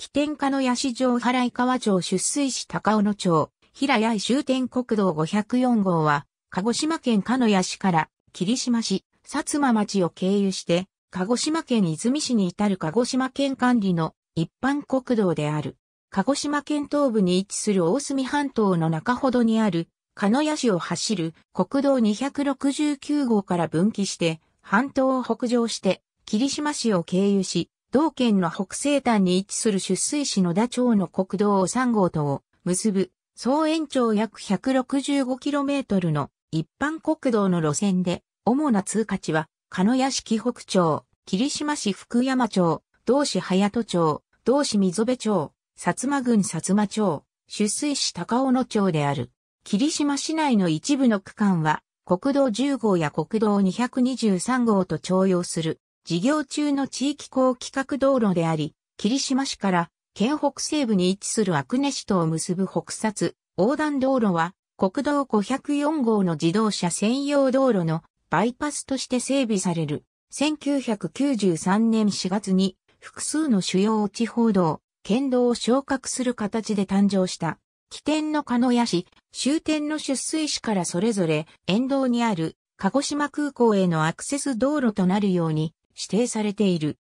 起点課の八市城原井川城出水市高尾野町、平屋井終点国道504号は、鹿児島県鹿屋市から霧島市、薩摩町を経由して、鹿児島県泉市に至る鹿児島県管理の一般国道である。鹿児島県東部に位置する大隅半島の中ほどにある、鹿屋市を走る国道269号から分岐して、半島を北上して、霧島市を経由し、同県の北西端に位置する出水市野田町の国道3号とを結ぶ、総延長約 165km の一般国道の路線で、主な通過地は、鹿屋市北町、霧島市福山町、同市早戸町、同市溝部町、薩摩郡薩摩町、出水市高尾野町である。霧島市内の一部の区間は、国道10号や国道223号と徴用する事業中の地域高規格道路であり、霧島市から県北西部に位置する阿久根市とを結ぶ北薩横断道路は国道504号の自動車専用道路のバイパスとして整備される。1993年4月に複数の主要地方道、県道を昇格する形で誕生した。起点の鹿屋市、終点の出水市からそれぞれ沿道にある鹿児島空港へのアクセス道路となるように指定されている。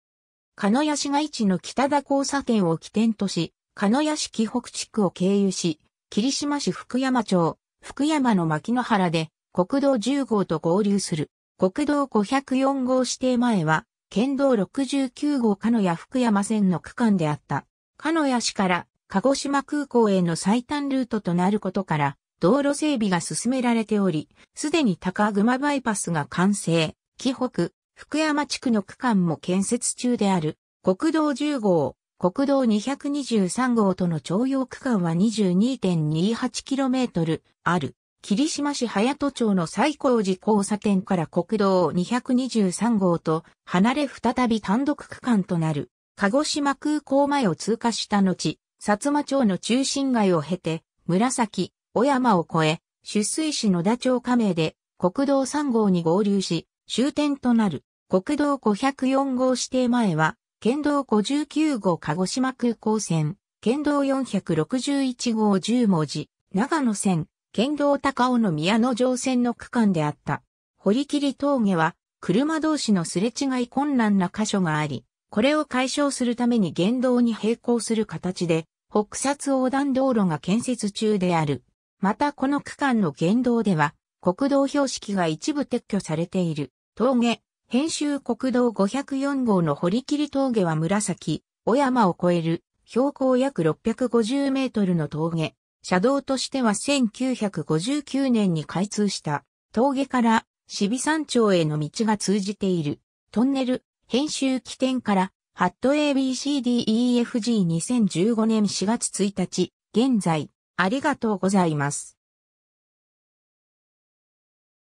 鹿屋市街地の北田交差点を起点とし、鹿屋市紀北地区を経由し、霧島市福山町、福山の牧野原で国道10号と合流する。国道504号指定前は、県道69号鹿屋福山線の区間であった。鹿屋市から鹿児島空港への最短ルートとなることから、道路整備が進められており、すでに高熊バイパスが完成、紀北、福山地区の区間も建設中である、国道10号、国道223号との徴用区間は 22.28km ある、霧島市早戸町の最高寺交差点から国道223号と離れ再び単独区間となる、鹿児島空港前を通過した後、薩摩町の中心街を経て、紫、小山を越え、出水市野田町加盟で国道3号に合流し、終点となる。国道504号指定前は、県道59号鹿児島空港線、県道461号10文字、長野線、県道高尾の宮野城線の区間であった。堀切峠は、車同士のすれ違い困難な箇所があり、これを解消するために原道に並行する形で、北薩横断道路が建設中である。またこの区間の原道では、国道標識が一部撤去されている。峠、編集国道504号の堀切峠は紫、小山を越える、標高約650メートルの峠。車道としては1959年に開通した、峠から渋山町への道が通じている、トンネル、編集起点から、ハット ABCDEFG2015 年4月1日、現在、ありがとうございます。